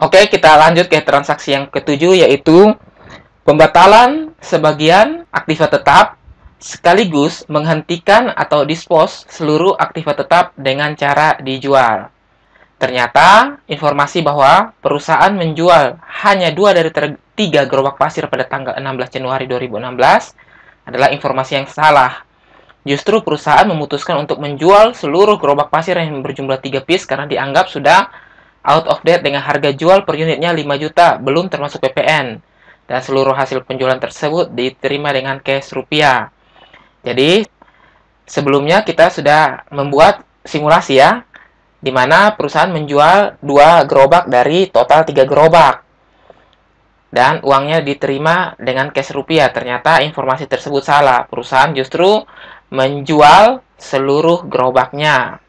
Oke, kita lanjut ke transaksi yang ketujuh yaitu pembatalan sebagian aktiva tetap sekaligus menghentikan atau dispose seluruh aktiva tetap dengan cara dijual. Ternyata informasi bahwa perusahaan menjual hanya dua dari tiga gerobak pasir pada tanggal 16 Januari 2016 adalah informasi yang salah. Justru perusahaan memutuskan untuk menjual seluruh gerobak pasir yang berjumlah tiga piece karena dianggap sudah out of date dengan harga jual per unitnya 5 juta, belum termasuk PPN. Dan seluruh hasil penjualan tersebut diterima dengan cash rupiah. Jadi, sebelumnya kita sudah membuat simulasi ya, di mana perusahaan menjual dua gerobak dari total 3 gerobak. Dan uangnya diterima dengan cash rupiah. Ternyata informasi tersebut salah. Perusahaan justru menjual seluruh gerobaknya.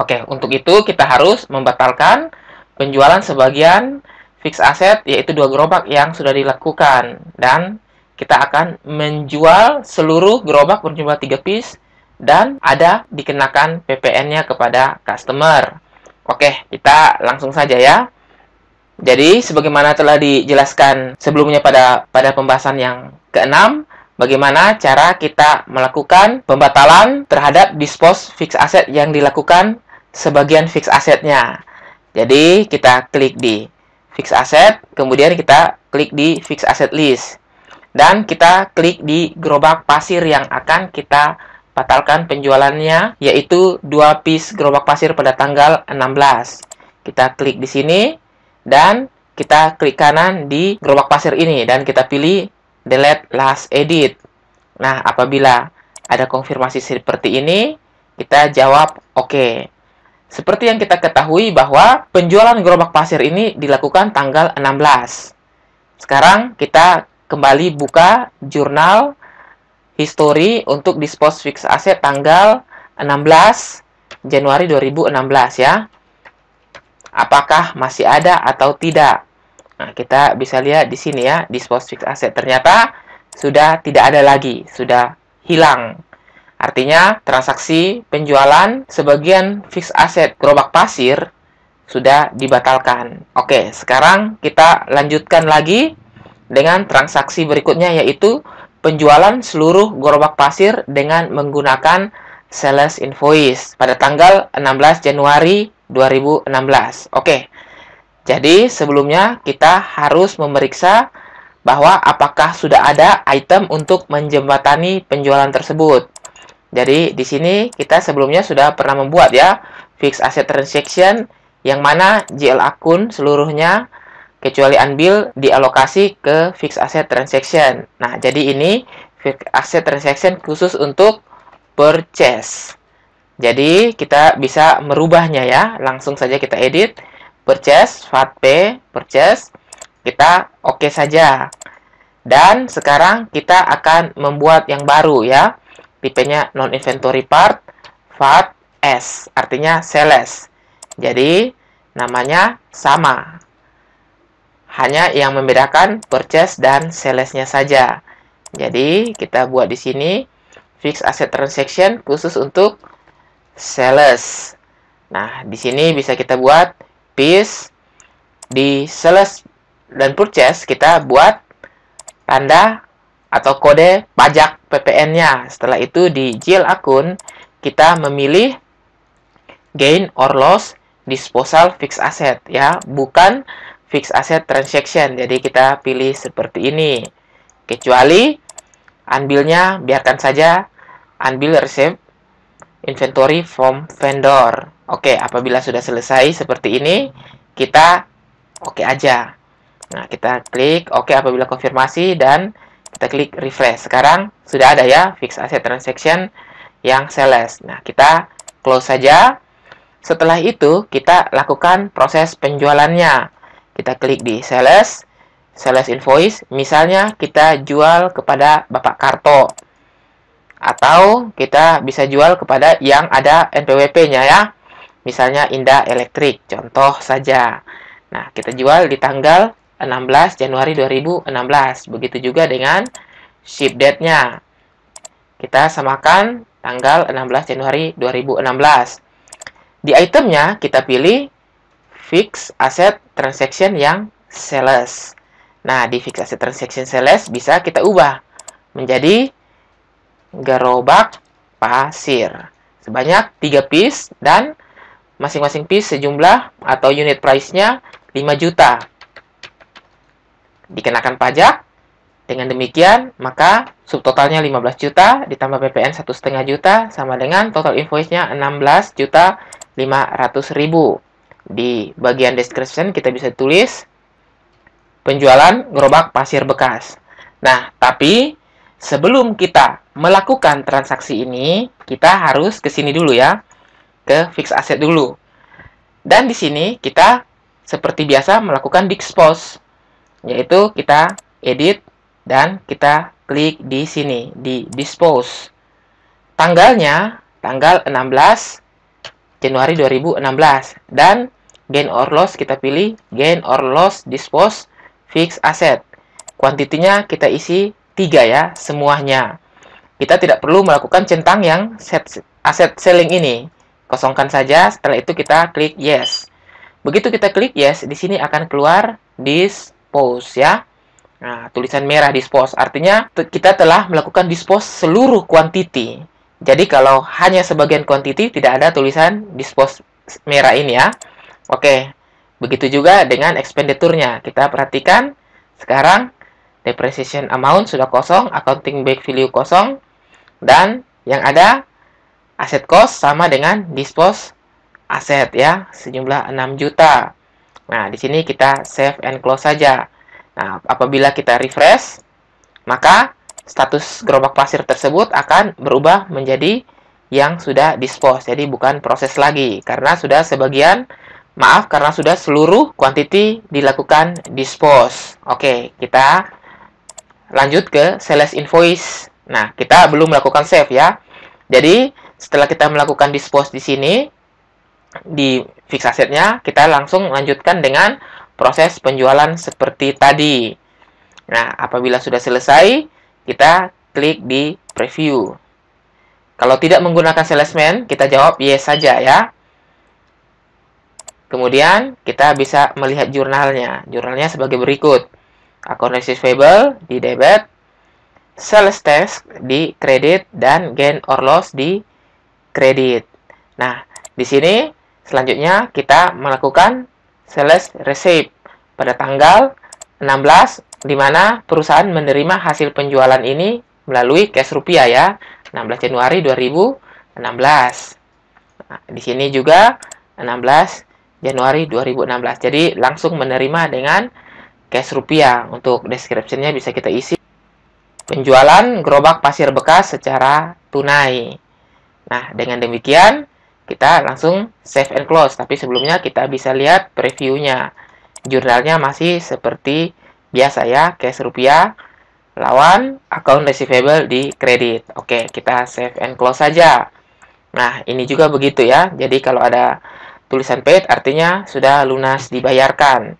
Oke, untuk itu kita harus membatalkan penjualan sebagian fix asset yaitu dua gerobak yang sudah dilakukan dan kita akan menjual seluruh gerobak berjumlah 3 piece dan ada dikenakan PPN-nya kepada customer. Oke, kita langsung saja ya. Jadi, sebagaimana telah dijelaskan sebelumnya pada pada pembahasan yang keenam, bagaimana cara kita melakukan pembatalan terhadap dispose fixed asset yang dilakukan sebagian fix asetnya Jadi kita klik di fix asset, kemudian kita klik di fix asset list. Dan kita klik di gerobak pasir yang akan kita batalkan penjualannya, yaitu 2 piece gerobak pasir pada tanggal 16. Kita klik di sini, dan kita klik kanan di gerobak pasir ini, dan kita pilih delete last edit. Nah, apabila ada konfirmasi seperti ini, kita jawab oke. Okay. Seperti yang kita ketahui bahwa penjualan gerobak pasir ini dilakukan tanggal 16. Sekarang kita kembali buka jurnal history untuk dispose fix aset tanggal 16 Januari 2016 ya. Apakah masih ada atau tidak? Nah, kita bisa lihat di sini ya, dispose fix aset ternyata sudah tidak ada lagi, sudah hilang Artinya, transaksi penjualan sebagian fixed asset gerobak pasir sudah dibatalkan. Oke, sekarang kita lanjutkan lagi dengan transaksi berikutnya yaitu penjualan seluruh gerobak pasir dengan menggunakan sales invoice pada tanggal 16 Januari 2016. Oke. Jadi, sebelumnya kita harus memeriksa bahwa apakah sudah ada item untuk menjembatani penjualan tersebut. Jadi di sini kita sebelumnya sudah pernah membuat ya fix asset transaction yang mana JL akun seluruhnya kecuali unbill dialokasi ke fix asset transaction. Nah, jadi ini fix asset transaction khusus untuk purchase. Jadi kita bisa merubahnya ya. Langsung saja kita edit purchase fatp purchase kita oke okay saja. Dan sekarang kita akan membuat yang baru ya tipenya non inventory part fat S artinya sales jadi namanya sama hanya yang membedakan purchase dan salesnya saja jadi kita buat di sini fix asset transaction khusus untuk sales nah di sini bisa kita buat piece di sales dan purchase kita buat tanda atau kode pajak PPN-nya. Setelah itu di GL akun, kita memilih gain or loss disposal fixed asset ya, bukan fixed asset transaction. Jadi kita pilih seperti ini. Kecuali unbillnya biarkan saja unbill receive inventory from vendor. Oke, apabila sudah selesai seperti ini, kita oke okay aja. Nah, kita klik oke okay apabila konfirmasi dan kita klik refresh. Sekarang sudah ada ya fix asset transaction yang sales. Nah, kita close saja. Setelah itu, kita lakukan proses penjualannya. Kita klik di sales, sales invoice. Misalnya, kita jual kepada Bapak Karto. Atau kita bisa jual kepada yang ada NPWP-nya ya. Misalnya Indah Elektrik, contoh saja. Nah, kita jual di tanggal 16 Januari 2016. Begitu juga dengan ship date-nya. Kita samakan tanggal 16 Januari 2016. Di itemnya kita pilih fix asset transaction yang sales. Nah, di fix asset transaction sales bisa kita ubah menjadi gerobak pasir. Sebanyak 3 piece dan masing-masing piece sejumlah atau unit price-nya 5 juta dikenakan pajak. Dengan demikian, maka subtotalnya 15 juta ditambah PPN 1,5 juta sama dengan total invoice-nya 16 juta 500 ribu. Di bagian description kita bisa tulis penjualan gerobak pasir bekas. Nah, tapi sebelum kita melakukan transaksi ini, kita harus ke sini dulu ya, ke fix asset dulu. Dan di sini kita seperti biasa melakukan dispose yaitu kita edit dan kita klik di sini di dispose. Tanggalnya tanggal 16 Januari 2016 dan gain or loss kita pilih gain or loss dispose fixed asset. Kuantitinya kita isi tiga ya semuanya. Kita tidak perlu melakukan centang yang set aset selling ini. Kosongkan saja, setelah itu kita klik yes. Begitu kita klik yes, di sini akan keluar this dispose ya. Nah, tulisan merah dispose artinya kita telah melakukan dispose seluruh quantity. Jadi kalau hanya sebagian quantity tidak ada tulisan dispose merah ini ya. Oke. Begitu juga dengan expenditure-nya. Kita perhatikan sekarang depreciation amount sudah kosong, accounting back value kosong dan yang ada aset cost sama dengan dispose aset ya, sejumlah 6 juta. Nah, di sini kita save and close saja. Nah, apabila kita refresh, maka status gerobak pasir tersebut akan berubah menjadi yang sudah dispose. Jadi bukan proses lagi karena sudah sebagian maaf karena sudah seluruh quantity dilakukan dispose. Oke, kita lanjut ke sales invoice. Nah, kita belum melakukan save ya. Jadi, setelah kita melakukan dispose di sini, di fix asetnya, kita langsung lanjutkan dengan proses penjualan seperti tadi. Nah, apabila sudah selesai, kita klik di preview. Kalau tidak menggunakan salesman, kita jawab yes saja ya. Kemudian, kita bisa melihat jurnalnya. Jurnalnya sebagai berikut. Account receivable di debit, sales tax di kredit, dan gain or loss di kredit. Nah, di sini Selanjutnya, kita melakukan sales receipt pada tanggal 16 di mana perusahaan menerima hasil penjualan ini melalui cash rupiah ya, 16 Januari 2016. Nah, di sini juga 16 Januari 2016. Jadi langsung menerima dengan cash rupiah. Untuk description-nya bisa kita isi penjualan gerobak pasir bekas secara tunai. Nah, dengan demikian kita langsung save and close. Tapi sebelumnya kita bisa lihat previewnya. Jurnalnya masih seperti biasa ya, cash rupiah lawan account receivable di kredit. Oke, kita save and close saja. Nah, ini juga begitu ya. Jadi kalau ada tulisan paid artinya sudah lunas dibayarkan.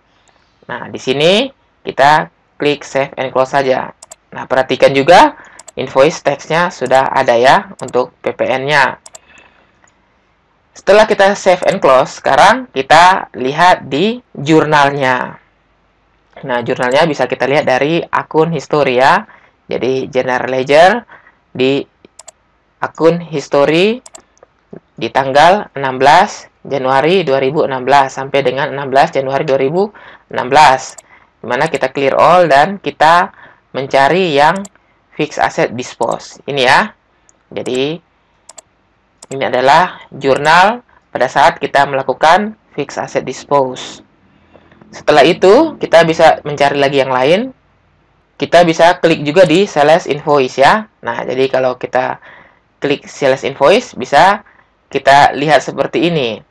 Nah, di sini kita klik save and close saja. Nah, perhatikan juga invoice teksnya sudah ada ya untuk PPN-nya. Setelah kita save and close, sekarang kita lihat di jurnalnya. Nah, jurnalnya bisa kita lihat dari akun historia. Jadi, general ledger di akun history di tanggal 16 Januari 2016 sampai dengan 16 Januari 2016. Dimana kita clear all dan kita mencari yang fixed asset dispose. Ini ya. Jadi, ini adalah jurnal pada saat kita melakukan fix asset dispose. Setelah itu, kita bisa mencari lagi yang lain. Kita bisa klik juga di sales invoice ya. Nah, jadi kalau kita klik sales invoice, bisa kita lihat seperti ini.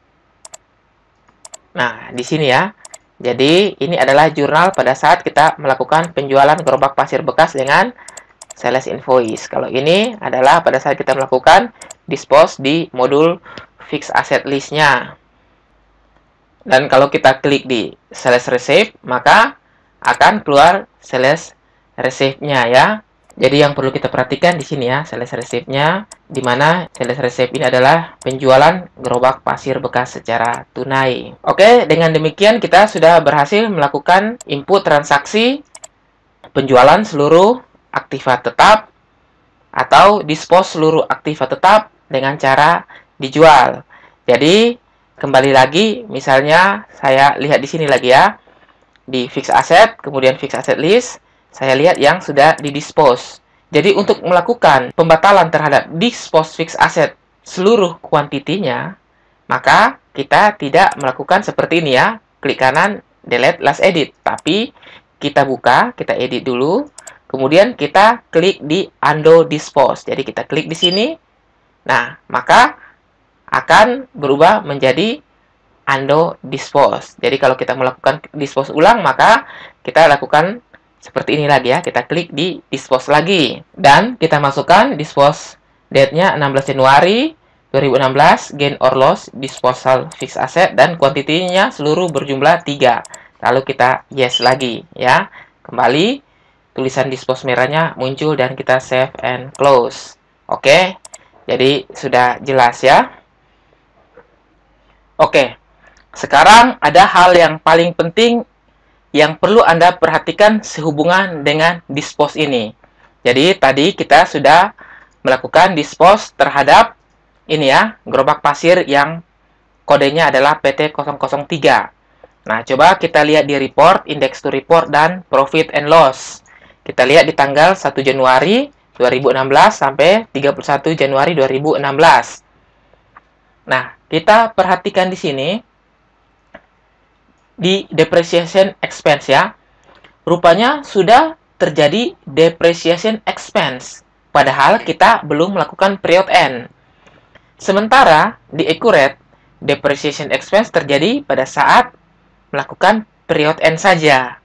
Nah, di sini ya. Jadi, ini adalah jurnal pada saat kita melakukan penjualan gerobak pasir bekas dengan sales invoice. Kalau ini adalah pada saat kita melakukan dispose di modul Fix asset listnya. Dan kalau kita klik di sales receipt, maka akan keluar sales receipt-nya ya. Jadi yang perlu kita perhatikan di sini ya, sales receipt-nya, di mana sales receipt ini adalah penjualan gerobak pasir bekas secara tunai. Oke, dengan demikian kita sudah berhasil melakukan input transaksi penjualan seluruh aktiva tetap atau dispose seluruh aktiva tetap dengan cara dijual. Jadi, kembali lagi, misalnya saya lihat di sini lagi ya, di fix asset, kemudian fix asset list, saya lihat yang sudah didispose. Jadi, untuk melakukan pembatalan terhadap dispose fix asset seluruh kuantitinya, maka kita tidak melakukan seperti ini ya, klik kanan, delete last edit, tapi kita buka, kita edit dulu, kemudian kita klik di undo dispose. Jadi kita klik di sini, Nah, maka akan berubah menjadi undo dispose. Jadi kalau kita melakukan dispose ulang, maka kita lakukan seperti ini lagi ya. Kita klik di dispose lagi. Dan kita masukkan dispose date-nya 16 Januari 2016, gain or loss, disposal fixed asset, dan kuantitinya seluruh berjumlah 3. Lalu kita yes lagi ya. Kembali, tulisan dispose merahnya muncul dan kita save and close. Oke, jadi sudah jelas ya. Oke, sekarang ada hal yang paling penting yang perlu Anda perhatikan sehubungan dengan dispose ini. Jadi tadi kita sudah melakukan dispose terhadap ini ya, gerobak pasir yang kodenya adalah PT003. Nah, coba kita lihat di report, index to report, dan profit and loss. Kita lihat di tanggal 1 Januari 2016 sampai 31 Januari 2016. Nah, kita perhatikan di sini di depreciation expense ya. Rupanya sudah terjadi depreciation expense padahal kita belum melakukan period end. Sementara di accurate depreciation expense terjadi pada saat melakukan period end saja.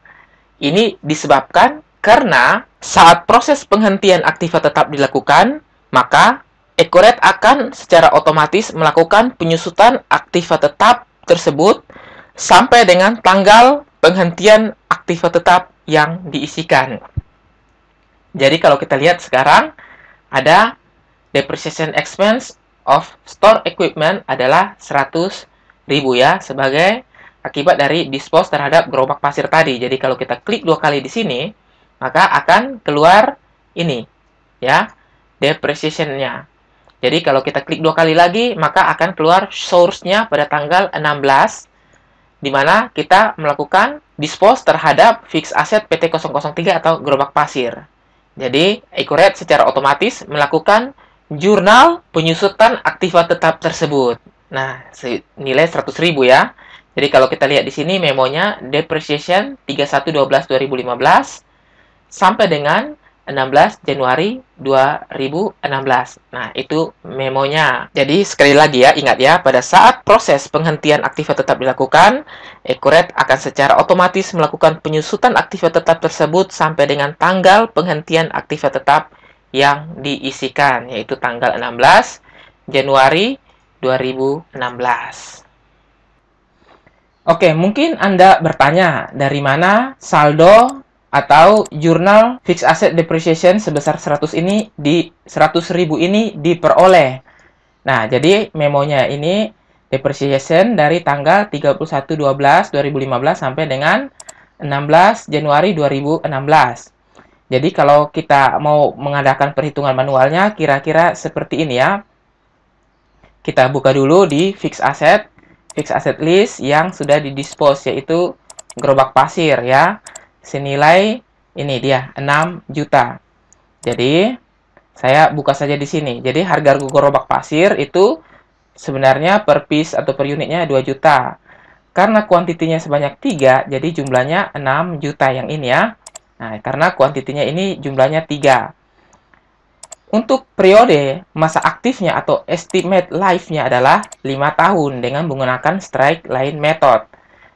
Ini disebabkan karena saat proses penghentian aktiva tetap dilakukan, maka Ecoret akan secara otomatis melakukan penyusutan aktiva tetap tersebut sampai dengan tanggal penghentian aktiva tetap yang diisikan. Jadi kalau kita lihat sekarang ada depreciation expense of store equipment adalah 100.000 ya sebagai akibat dari dispose terhadap gerobak pasir tadi. Jadi kalau kita klik dua kali di sini, maka akan keluar ini ya depreciation-nya. Jadi kalau kita klik dua kali lagi, maka akan keluar source-nya pada tanggal 16, di mana kita melakukan dispose terhadap fixed asset PT003 atau gerobak pasir. Jadi, Ecoret secara otomatis melakukan jurnal penyusutan aktiva tetap tersebut. Nah, nilai 100.000 ya. Jadi kalau kita lihat di sini memonya depreciation 3112 2015, sampai dengan 16 Januari 2016. Nah, itu memonya. Jadi, sekali lagi ya, ingat ya, pada saat proses penghentian aktiva tetap dilakukan, Ekuret akan secara otomatis melakukan penyusutan aktiva tetap tersebut sampai dengan tanggal penghentian aktiva tetap yang diisikan, yaitu tanggal 16 Januari 2016. Oke, mungkin Anda bertanya, dari mana saldo atau jurnal fixed asset depreciation sebesar 100 ini di 100.000 ini diperoleh. Nah, jadi memonya ini depreciation dari tanggal 31 12 2015 sampai dengan 16 Januari 2016. Jadi kalau kita mau mengadakan perhitungan manualnya kira-kira seperti ini ya. Kita buka dulu di fixed asset, fixed asset list yang sudah didispose yaitu gerobak pasir ya senilai ini dia 6 juta. Jadi saya buka saja di sini. Jadi harga gerobak pasir itu sebenarnya per piece atau per unitnya 2 juta. Karena kuantitinya sebanyak 3, jadi jumlahnya 6 juta yang ini ya. Nah, karena kuantitinya ini jumlahnya 3. Untuk periode masa aktifnya atau estimate life-nya adalah 5 tahun dengan menggunakan strike line method.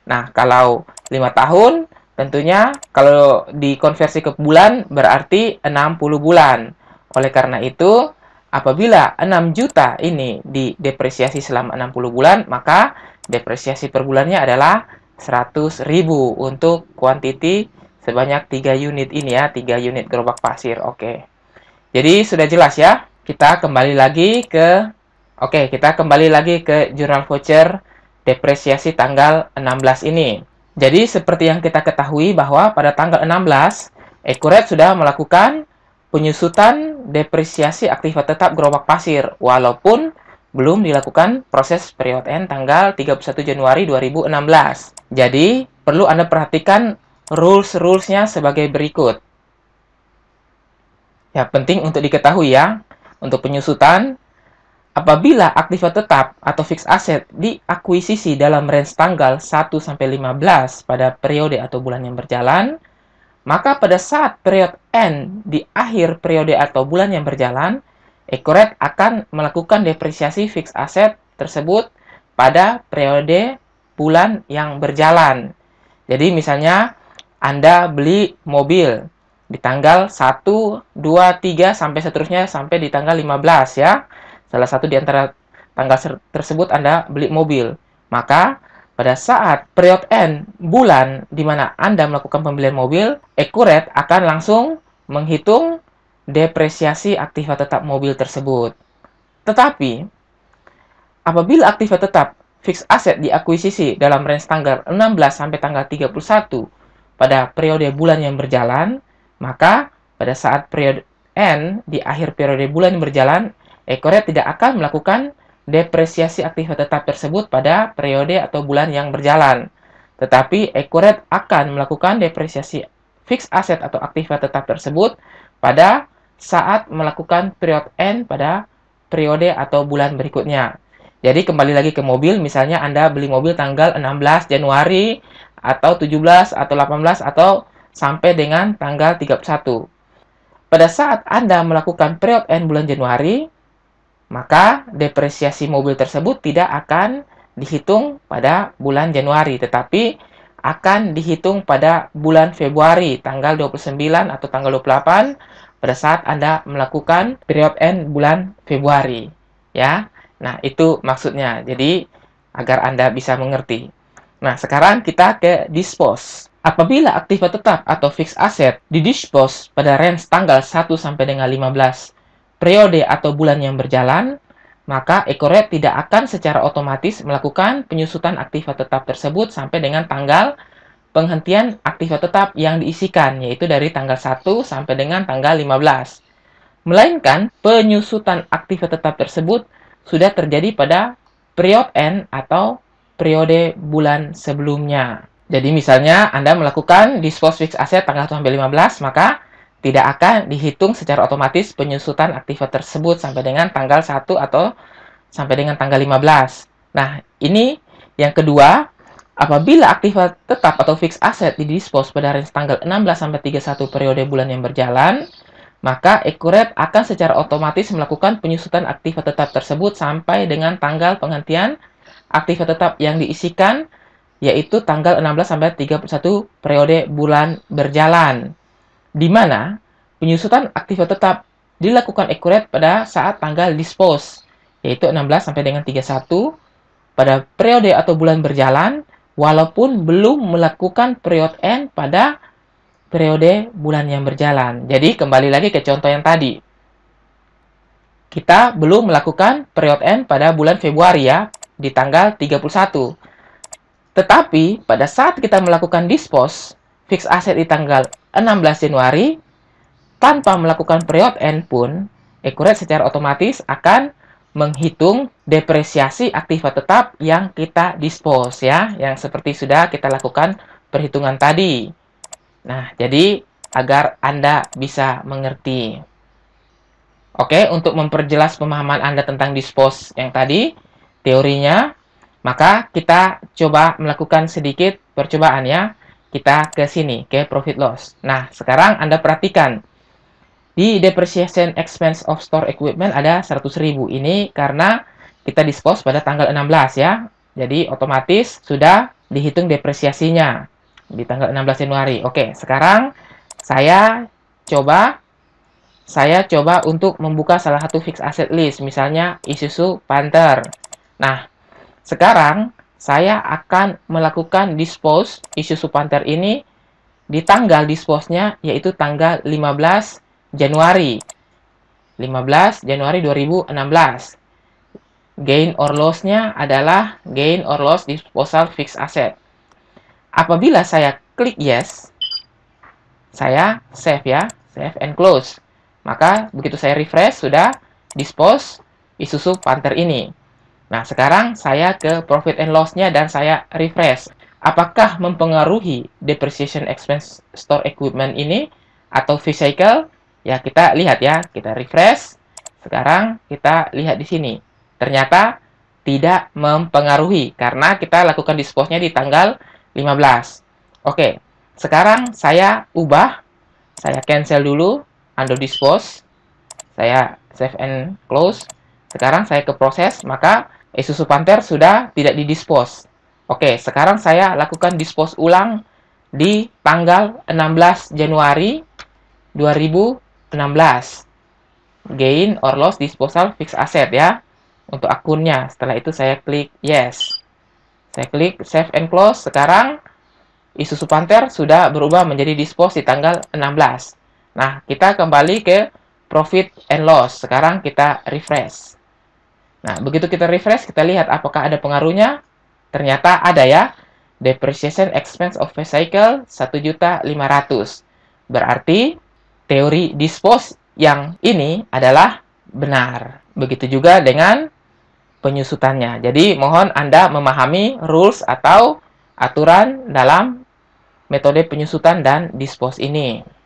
Nah, kalau 5 tahun, Tentunya kalau dikonversi ke bulan berarti 60 bulan. Oleh karena itu, apabila 6 juta ini didepresiasi selama 60 bulan, maka depresiasi per bulannya adalah 100 ribu untuk kuantiti sebanyak 3 unit ini ya, 3 unit gerobak pasir. Oke. Jadi sudah jelas ya. Kita kembali lagi ke Oke, kita kembali lagi ke jurnal voucher depresiasi tanggal 16 ini. Jadi seperti yang kita ketahui bahwa pada tanggal 16, Ekuret sudah melakukan penyusutan depresiasi aktiva tetap gerobak pasir walaupun belum dilakukan proses period end tanggal 31 Januari 2016. Jadi, perlu Anda perhatikan rules-rulesnya sebagai berikut. Ya, penting untuk diketahui ya. Untuk penyusutan, Apabila aktiva tetap atau fixed asset diakuisisi dalam range tanggal 1 15 pada periode atau bulan yang berjalan, maka pada saat periode n di akhir periode atau bulan yang berjalan, Ecoret akan melakukan depresiasi fixed asset tersebut pada periode bulan yang berjalan. Jadi misalnya Anda beli mobil di tanggal 1, 2, 3 sampai seterusnya sampai di tanggal 15 ya salah satu di antara tanggal tersebut Anda beli mobil. Maka pada saat period N bulan di mana Anda melakukan pembelian mobil, Ekuret akan langsung menghitung depresiasi aktiva tetap mobil tersebut. Tetapi, apabila aktiva tetap fixed asset diakuisisi dalam range tanggal 16 sampai tanggal 31 pada periode bulan yang berjalan, maka pada saat periode N di akhir periode bulan yang berjalan, ekornya eh, tidak akan melakukan depresiasi aktiva tetap tersebut pada periode atau bulan yang berjalan. Tetapi Ecoret eh, akan melakukan depresiasi fixed asset atau aktiva tetap tersebut pada saat melakukan period end pada periode atau bulan berikutnya. Jadi kembali lagi ke mobil, misalnya Anda beli mobil tanggal 16 Januari atau 17 atau 18 atau sampai dengan tanggal 31. Pada saat Anda melakukan period end bulan Januari, maka depresiasi mobil tersebut tidak akan dihitung pada bulan Januari, tetapi akan dihitung pada bulan Februari, tanggal 29 atau tanggal 28, pada saat Anda melakukan period end bulan Februari. Ya, nah itu maksudnya. Jadi, agar Anda bisa mengerti. Nah, sekarang kita ke dispose. Apabila aktiva tetap atau fixed asset didispose pada range tanggal 1 sampai dengan 15 periode atau bulan yang berjalan, maka Ekoret tidak akan secara otomatis melakukan penyusutan aktiva tetap tersebut sampai dengan tanggal penghentian aktiva tetap yang diisikan, yaitu dari tanggal 1 sampai dengan tanggal 15. Melainkan, penyusutan aktiva tetap tersebut sudah terjadi pada period n atau periode bulan sebelumnya. Jadi misalnya Anda melakukan dispose fixed asset tanggal 1 sampai 15, maka tidak akan dihitung secara otomatis penyusutan aktiva tersebut sampai dengan tanggal 1 atau sampai dengan tanggal 15. Nah, ini yang kedua, apabila aktiva tetap atau fixed asset didispos pada range tanggal 16 sampai 31 periode bulan yang berjalan, maka Ecuret akan secara otomatis melakukan penyusutan aktiva tetap tersebut sampai dengan tanggal penghentian aktiva tetap yang diisikan yaitu tanggal 16 sampai 31 periode bulan berjalan di mana penyusutan aktif tetap dilakukan akurat pada saat tanggal dispose, yaitu 16 sampai dengan 31 pada periode atau bulan berjalan, walaupun belum melakukan periode end pada periode bulan yang berjalan. Jadi, kembali lagi ke contoh yang tadi. Kita belum melakukan periode end pada bulan Februari ya, di tanggal 31. Tetapi, pada saat kita melakukan dispose Fix aset di tanggal 16 Januari tanpa melakukan period end pun, Accurate secara otomatis akan menghitung depresiasi aktiva tetap yang kita dispose ya, yang seperti sudah kita lakukan perhitungan tadi. Nah, jadi agar Anda bisa mengerti. Oke, untuk memperjelas pemahaman Anda tentang dispose yang tadi, teorinya, maka kita coba melakukan sedikit percobaan ya kita ke sini, ke profit loss. Nah, sekarang Anda perhatikan. Di depreciation expense of store equipment ada 100.000. Ini karena kita dispose pada tanggal 16 ya. Jadi otomatis sudah dihitung depresiasinya di tanggal 16 Januari. Oke, sekarang saya coba saya coba untuk membuka salah satu fixed asset list, misalnya Isuzu Panther. Nah, sekarang saya akan melakukan dispose isu Supanter ini di tanggal dispose-nya yaitu tanggal 15 Januari. 15 Januari 2016. Gain or loss-nya adalah gain or loss disposal fixed asset. Apabila saya klik yes, saya save ya, save and close. Maka begitu saya refresh sudah dispose Isuzu Panther ini. Nah, sekarang saya ke profit and loss-nya dan saya refresh. Apakah mempengaruhi depreciation expense store equipment ini atau physical? Ya, kita lihat ya. Kita refresh. Sekarang kita lihat di sini. Ternyata tidak mempengaruhi karena kita lakukan dispose-nya di tanggal 15. Oke, sekarang saya ubah. Saya cancel dulu under dispose. Saya save and close. Sekarang saya ke proses, maka Isuzu eh, Panther sudah tidak didispos. Oke, sekarang saya lakukan dispos ulang di tanggal 16 Januari 2016. Gain or loss disposal fixed asset ya untuk akunnya. Setelah itu saya klik yes. Saya klik save and close. Sekarang Isuzu Panther sudah berubah menjadi dispose di tanggal 16. Nah, kita kembali ke profit and loss. Sekarang kita refresh. Nah, begitu kita refresh, kita lihat apakah ada pengaruhnya. Ternyata ada ya. Depreciation expense of vehicle 1.500. Berarti teori dispose yang ini adalah benar. Begitu juga dengan penyusutannya. Jadi, mohon Anda memahami rules atau aturan dalam metode penyusutan dan dispose ini.